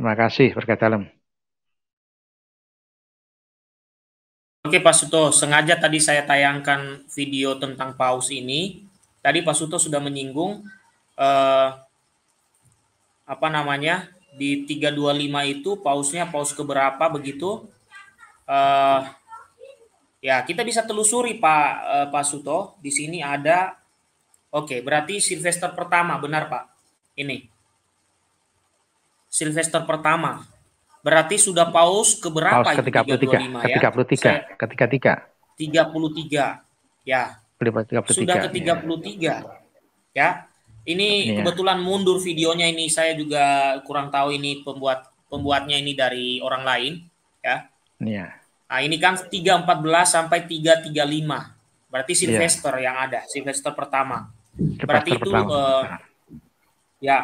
Terima kasih berkat dalam. Oke Pak Suto, sengaja tadi saya tayangkan video tentang paus ini. Tadi Pak Suto sudah menyinggung eh, apa namanya di 325 itu pausnya paus keberapa begitu? Eh, ya kita bisa telusuri Pak eh, Pak Suto. Di sini ada, oke berarti Sylvester pertama benar Pak ini. Sylvester pertama. Berarti sudah paus ke berapa paus ke 33, ke 33, ya? ke 33. 33. Ya. 33, sudah ke 33. Ya. ya. Ini ya. kebetulan mundur videonya ini saya juga kurang tahu ini pembuat pembuatnya ini dari orang lain, ya. Iya. Nah, ini kan 314 sampai 335. Berarti iya. Sylvester ya. yang ada, Sylvester pertama. Sylvester Berarti pertama. itu uh, eh, ya.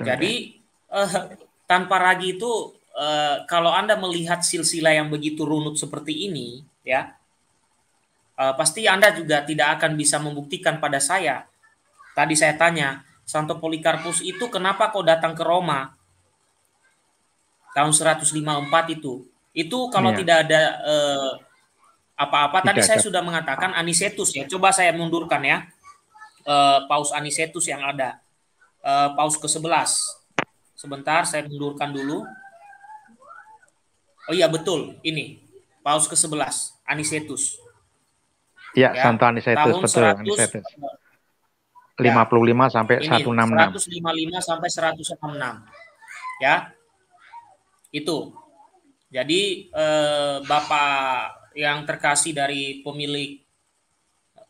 Jadi uh, tanpa ragi itu uh, kalau anda melihat silsilah yang begitu runut seperti ini, ya uh, pasti anda juga tidak akan bisa membuktikan pada saya. Tadi saya tanya Santo Polikarpus itu kenapa kok datang ke Roma tahun 154 itu? Itu kalau ya. tidak ada apa apa-apa. Tadi saya sudah mengatakan Anisetus ya. Coba saya mundurkan ya. Uh, paus Anisetus yang ada. Uh, paus ke-11 Sebentar, saya mundurkan dulu. Oh iya betul, ini paus ke-11, Anisetus. Ya, ya Santo anisetus tahun betul, 100, eh, ya. Lima 55 ya, sampai ini, 166. 155 sampai 166. Ya. Itu. Jadi eh, Bapak yang terkasih dari pemilik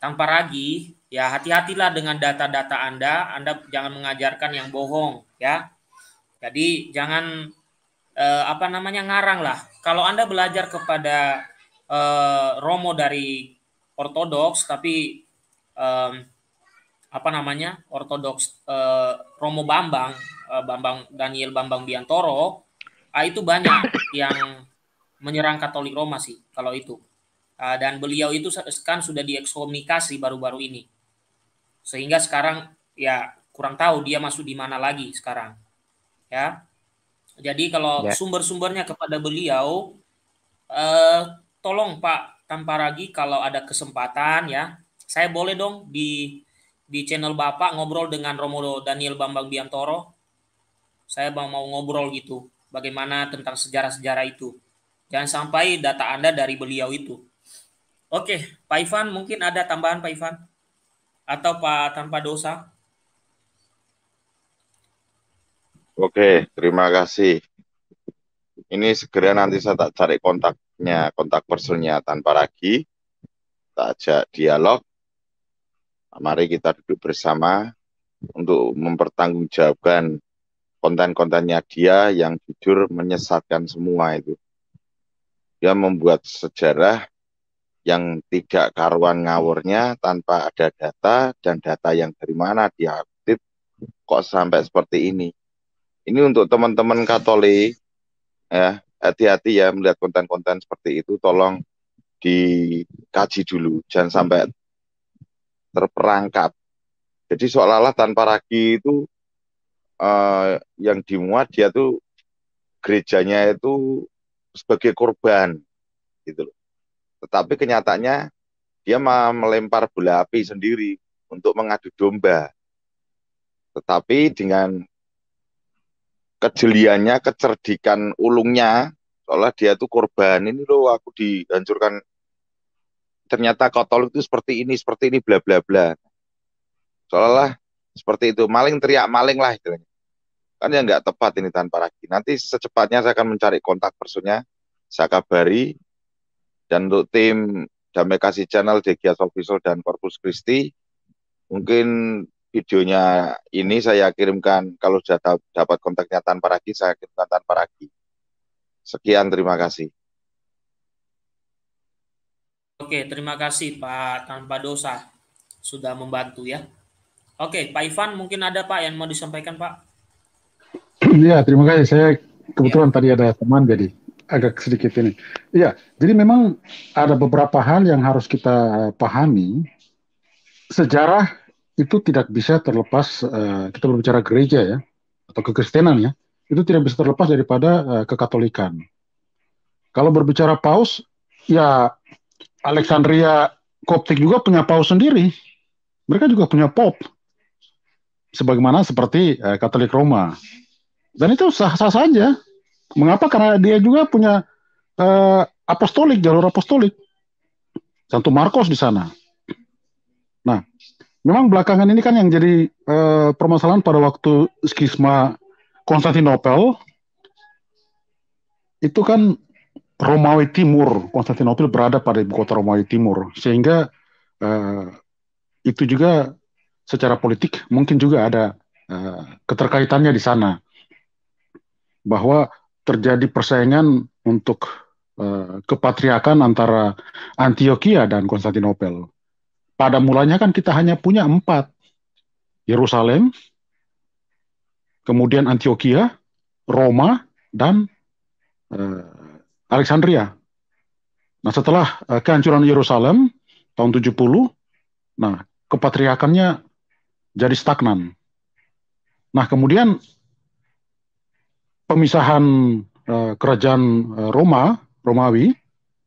tanpa ragi, ya hati-hatilah dengan data-data Anda, Anda jangan mengajarkan yang bohong, ya. Jadi jangan eh, apa namanya ngarang lah. Kalau Anda belajar kepada eh, Romo dari Ortodoks tapi eh, apa namanya? Ortodoks eh, Romo Bambang, eh, Bambang Daniel Bambang Biantoro, eh, itu banyak yang menyerang Katolik Roma sih kalau itu. Eh, dan beliau itu kan sudah diekskomunikasi baru-baru ini. Sehingga sekarang ya kurang tahu dia masuk di mana lagi sekarang ya. Jadi kalau ya. sumber-sumbernya kepada beliau eh, tolong Pak tanpa ragi kalau ada kesempatan ya, saya boleh dong di di channel Bapak ngobrol dengan Romo Daniel Bambang Biantoro. Saya mau ngobrol gitu, bagaimana tentang sejarah-sejarah itu. Jangan sampai data Anda dari beliau itu. Oke, Pak Ivan mungkin ada tambahan Pak Ivan atau Pak tanpa dosa? Oke, terima kasih. Ini segera nanti saya tak cari kontaknya, kontak personnya tanpa lagi. Tak ajak dialog. Nah, mari kita duduk bersama untuk mempertanggungjawabkan konten-kontennya dia yang jujur menyesatkan semua itu. Dia membuat sejarah yang tidak karuan ngawurnya tanpa ada data dan data yang dari mana dia aktif kok sampai seperti ini. Ini untuk teman-teman Katolik ya, hati-hati ya melihat konten-konten seperti itu tolong dikaji dulu, jangan sampai terperangkap. Jadi seolah-olah tanpa ragi itu eh, yang dimuat dia tuh gerejanya itu sebagai korban gitu loh. Tetapi kenyataannya dia melempar bola api sendiri untuk mengadu domba. Tetapi dengan kejeliannya, kecerdikan ulungnya, seolah dia tuh korban ini loh aku dihancurkan. Ternyata kotor itu seperti ini, seperti ini, bla bla bla. Seolah seperti itu, maling teriak maling lah itu. Kan yang nggak tepat ini tanpa ragi. Nanti secepatnya saya akan mencari kontak personnya, saya kabari, dan untuk tim Damai Kasih Channel, Degia Sofiso, dan Corpus Christi, mungkin videonya ini saya kirimkan kalau sudah dapat kontaknya tanpa ragi saya kirimkan tanpa ragi sekian terima kasih oke terima kasih Pak tanpa dosa sudah membantu ya oke Pak Ivan mungkin ada Pak yang mau disampaikan Pak Iya terima kasih saya kebetulan ya. tadi ada teman jadi agak sedikit ini Iya jadi memang ada beberapa hal yang harus kita pahami sejarah itu tidak bisa terlepas uh, kita berbicara gereja ya atau kekristenan ya itu tidak bisa terlepas daripada uh, kekatolikan. Kalau berbicara paus, ya Alexandria Koptik juga punya paus sendiri. Mereka juga punya pop, sebagaimana seperti uh, Katolik Roma. Dan itu sah-sah saja. Mengapa? Karena dia juga punya uh, apostolik, jalur apostolik. Santo marcos di sana. Memang belakangan ini kan yang jadi uh, permasalahan pada waktu skisma Konstantinopel itu kan Romawi Timur, Konstantinopel berada pada ibu kota Romawi Timur, sehingga uh, itu juga secara politik mungkin juga ada uh, keterkaitannya di sana bahwa terjadi persaingan untuk uh, kepatriakan antara Antioquia dan Konstantinopel. Pada mulanya kan kita hanya punya empat. Yerusalem, kemudian Antioquia, Roma, dan uh, Alexandria. Nah setelah uh, kehancuran Yerusalem tahun 70, nah kepatriakannya jadi stagnan. Nah kemudian pemisahan uh, kerajaan uh, Roma, Romawi,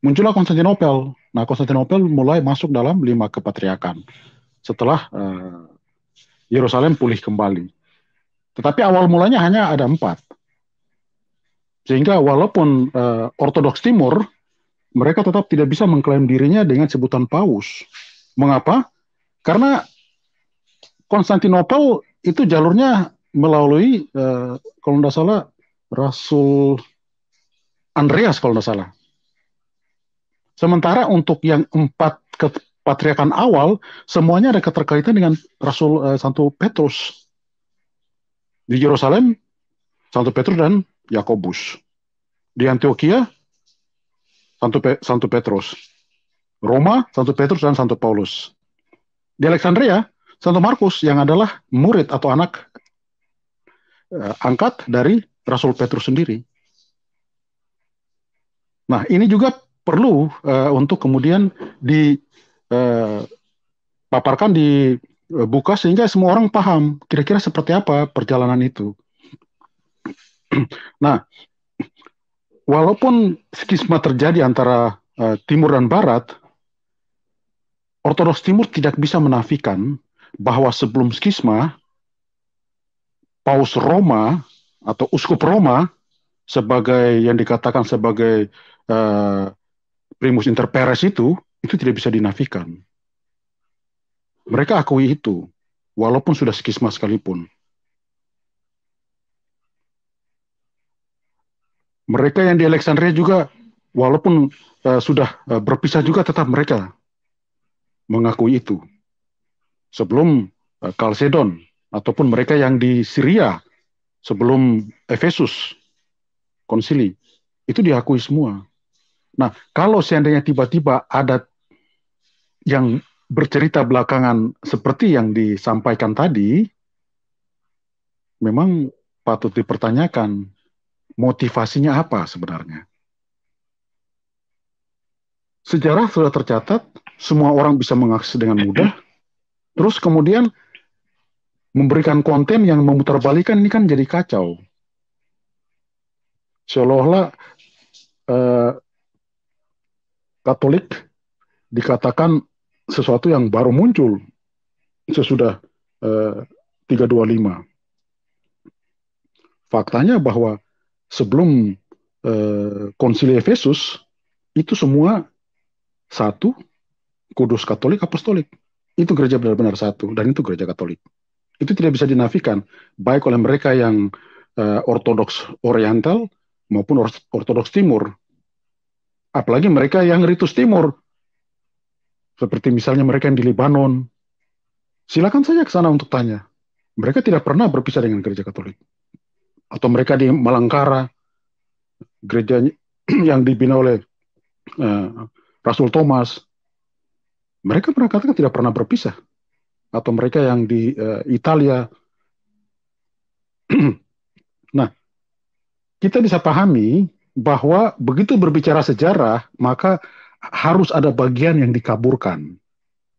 muncullah Konstantinopel Nah, Konstantinopel mulai masuk dalam lima kepatriakan setelah eh, Yerusalem uh, pulih kembali. Tetapi awal mulanya hanya ada empat. Sehingga walaupun uh, Ortodoks Timur, mereka tetap tidak bisa mengklaim dirinya dengan sebutan paus. Mengapa? Karena Konstantinopel itu jalurnya melalui, uh, kalau tidak salah, Rasul Andreas kalau tidak salah Sementara untuk yang empat kepatriakan awal, semuanya ada keterkaitan dengan Rasul uh, Santo Petrus di Yerusalem, Santo Petrus dan Yakobus. Di Antioquia, Santo, Pe Santo Petrus. Roma, Santo Petrus dan Santo Paulus. Di Alexandria, Santo Markus yang adalah murid atau anak eh, angkat dari Rasul Petrus sendiri. Nah, ini juga perlu uh, untuk kemudian dipaparkan eh, dibuka eh, sehingga semua orang paham kira-kira seperti apa perjalanan itu. nah, walaupun skisma terjadi antara uh, timur dan barat, Ortodoks Timur tidak bisa menafikan bahwa sebelum skisma Paus Roma atau uskup Roma sebagai yang dikatakan sebagai uh, primus inter pares itu itu tidak bisa dinafikan. Mereka akui itu walaupun sudah skisma sekalipun. Mereka yang di Alexandria juga walaupun uh, sudah uh, berpisah juga tetap mereka mengakui itu. Sebelum uh, eh, Kalsedon ataupun mereka yang di Syria sebelum Efesus konsili itu diakui semua Nah, kalau seandainya tiba-tiba ada yang bercerita belakangan seperti yang disampaikan tadi, memang patut dipertanyakan motivasinya apa sebenarnya. Sejarah sudah tercatat, semua orang bisa mengakses dengan mudah, terus kemudian memberikan konten yang memutarbalikan ini kan jadi kacau. Seolah-olah eh, Katolik dikatakan sesuatu yang baru muncul sesudah eh, 325. Faktanya bahwa sebelum eh, konsili Efesus itu semua satu kudus Katolik apostolik. Itu gereja benar-benar satu dan itu gereja Katolik. Itu tidak bisa dinafikan baik oleh mereka yang eh, ortodoks oriental maupun ortodoks timur Apalagi mereka yang ritus timur. Seperti misalnya mereka yang di Lebanon. Silakan saja ke sana untuk tanya. Mereka tidak pernah berpisah dengan gereja Katolik. Atau mereka di Malangkara, gereja yang dibina oleh uh, Rasul Thomas. Mereka pernah katakan tidak pernah berpisah. Atau mereka yang di uh, Italia. nah, kita bisa pahami bahwa begitu berbicara sejarah, maka harus ada bagian yang dikaburkan.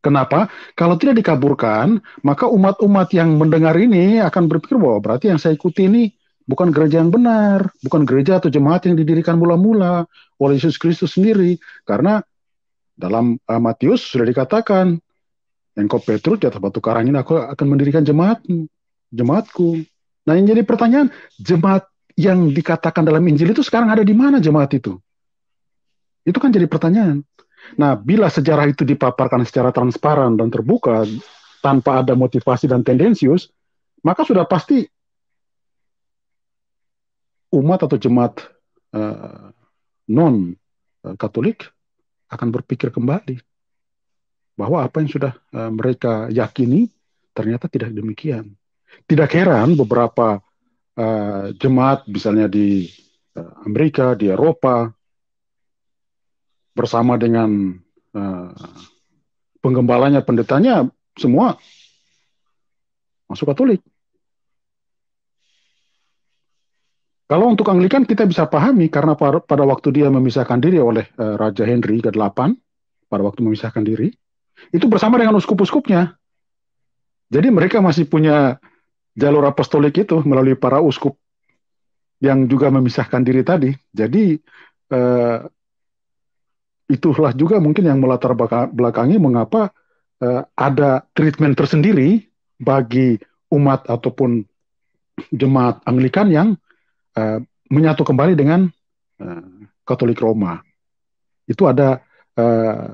Kenapa? Kalau tidak dikaburkan, maka umat-umat yang mendengar ini akan berpikir bahwa berarti yang saya ikuti ini bukan gereja yang benar, bukan gereja atau jemaat yang didirikan mula-mula oleh Yesus Kristus sendiri. Karena dalam uh, Matius sudah dikatakan, Engkau Petrus di atas batu karang ini aku akan mendirikan jemaatmu, jemaatku. Nah yang jadi pertanyaan, jemaat yang dikatakan dalam Injil itu sekarang ada di mana jemaat itu? Itu kan jadi pertanyaan. Nah, bila sejarah itu dipaparkan secara transparan dan terbuka tanpa ada motivasi dan tendensius, maka sudah pasti umat atau jemaat uh, non eh, Katolik akan berpikir kembali bahwa apa yang sudah uh, mereka yakini ternyata tidak demikian. Tidak heran beberapa uh, jemaat misalnya di uh, Amerika, di Eropa, bersama dengan uh, eh, penggembalanya, pendetanya, semua masuk Katolik. Kalau untuk Anglikan kita bisa pahami karena pada waktu dia memisahkan diri oleh Raja Henry ke-8, pada waktu memisahkan diri, itu bersama dengan uskup-uskupnya. Jadi mereka masih punya jalur apostolik itu melalui para uskup yang juga memisahkan diri tadi. Jadi eh, itulah juga mungkin yang melatar belakangi mengapa eh, ada treatment tersendiri bagi umat ataupun jemaat Anglikan yang eh, menyatu kembali dengan eh, Katolik Roma. Itu ada eh,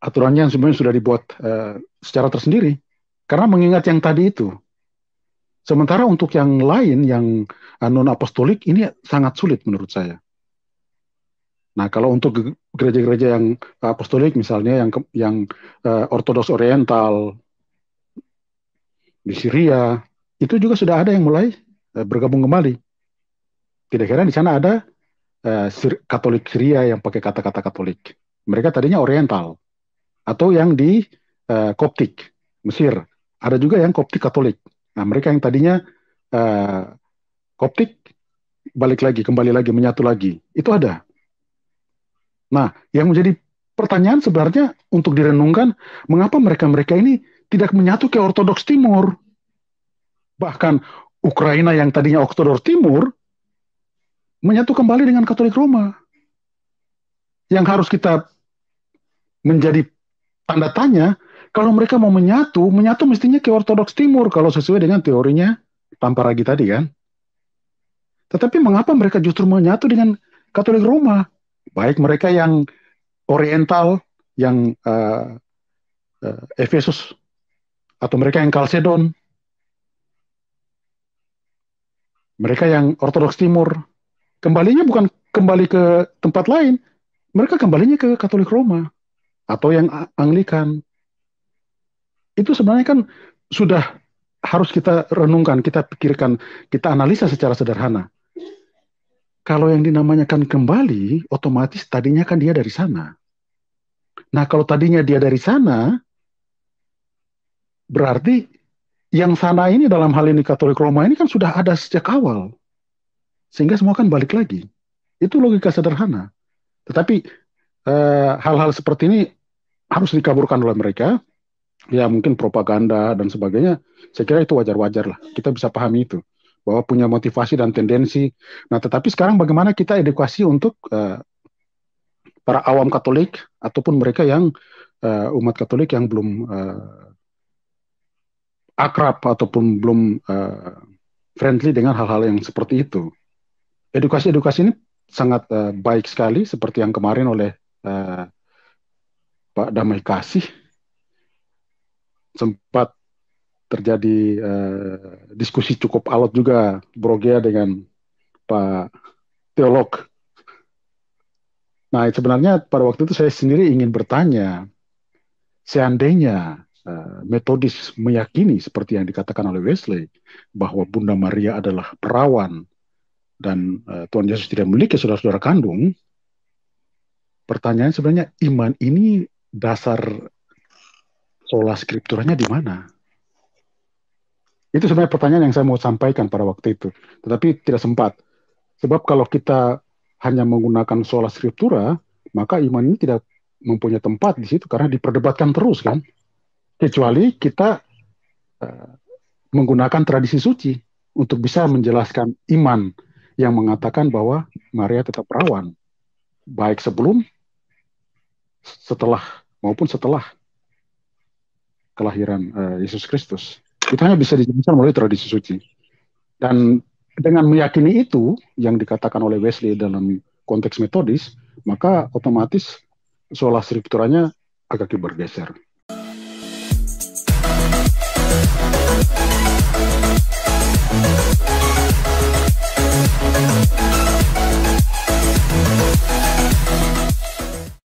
aturannya yang sebenarnya sudah dibuat eh, secara tersendiri karena mengingat yang tadi itu Sementara untuk yang lain yang eh, non apostolik ini sangat sulit menurut saya. Nah, kalau untuk gereja-gereja yang apostolik misalnya yang yang uh, ortodoks oriental di Syria itu juga sudah ada yang mulai uh, bergabung kembali. Tidak heran di sana ada uh, Katolik Syria yang pakai kata-kata Katolik. Mereka tadinya oriental atau yang di uh, Koptik Mesir. Ada juga yang Koptik Katolik. Nah, mereka yang tadinya uh, eh, koptik balik lagi, kembali lagi, menyatu lagi. Itu ada. Nah, yang menjadi pertanyaan sebenarnya untuk direnungkan, mengapa mereka-mereka ini tidak menyatu ke Ortodoks Timur? Bahkan Ukraina yang tadinya Ortodoks Timur menyatu kembali dengan Katolik Roma. Yang harus kita menjadi tanda tanya kalau mereka mau menyatu, menyatu mestinya ke Ortodoks Timur kalau sesuai dengan teorinya tanpa lagi tadi kan. Tetapi mengapa mereka justru menyatu dengan Katolik Roma? Baik mereka yang Oriental, yang uh, uh, Efesus, atau mereka yang Kalsedon, mereka yang Ortodoks Timur, kembalinya bukan kembali ke tempat lain, mereka kembalinya ke Katolik Roma atau yang Anglikan itu sebenarnya kan sudah harus kita renungkan, kita pikirkan, kita analisa secara sederhana. Kalau yang dinamakan kembali, otomatis tadinya kan dia dari sana. Nah, kalau tadinya dia dari sana, berarti yang sana ini dalam hal ini Katolik Roma ini kan sudah ada sejak awal. Sehingga semua kan balik lagi. Itu logika sederhana. Tetapi eh, hal-hal eh, seperti ini harus dikaburkan oleh mereka ya mungkin propaganda dan sebagainya, saya kira itu wajar-wajar lah. Kita bisa pahami itu bahwa punya motivasi dan tendensi. Nah, tetapi sekarang bagaimana kita edukasi untuk uh, para awam Katolik ataupun mereka yang uh, umat Katolik yang belum uh, akrab ataupun belum uh, friendly dengan hal-hal yang seperti itu. Edukasi-edukasi ini sangat uh, baik sekali seperti yang kemarin oleh uh, Pak Damai Kasih sempat terjadi uh, diskusi cukup alot juga Brogea dengan Pak Teolog. Nah, sebenarnya pada waktu itu saya sendiri ingin bertanya, seandainya uh, metodis meyakini seperti yang dikatakan oleh Wesley, bahwa Bunda Maria adalah perawan dan uh, Tuhan Yesus tidak memiliki saudara-saudara kandung, pertanyaan sebenarnya iman ini dasar sola scripturanya di mana? Itu sebenarnya pertanyaan yang saya mau sampaikan pada waktu itu, tetapi tidak sempat. Sebab kalau kita hanya menggunakan sola scriptura, maka iman ini tidak mempunyai tempat di situ karena diperdebatkan terus kan. Kecuali kita uh, menggunakan tradisi suci untuk bisa menjelaskan iman yang mengatakan bahwa Maria tetap perawan, baik sebelum, setelah maupun setelah kelahiran uh, Yesus Kristus. Itu hanya bisa dijelaskan melalui tradisi suci. Dan dengan meyakini itu yang dikatakan oleh Wesley dalam konteks metodis, maka otomatis sola scripturanya agak bergeser. bergeser.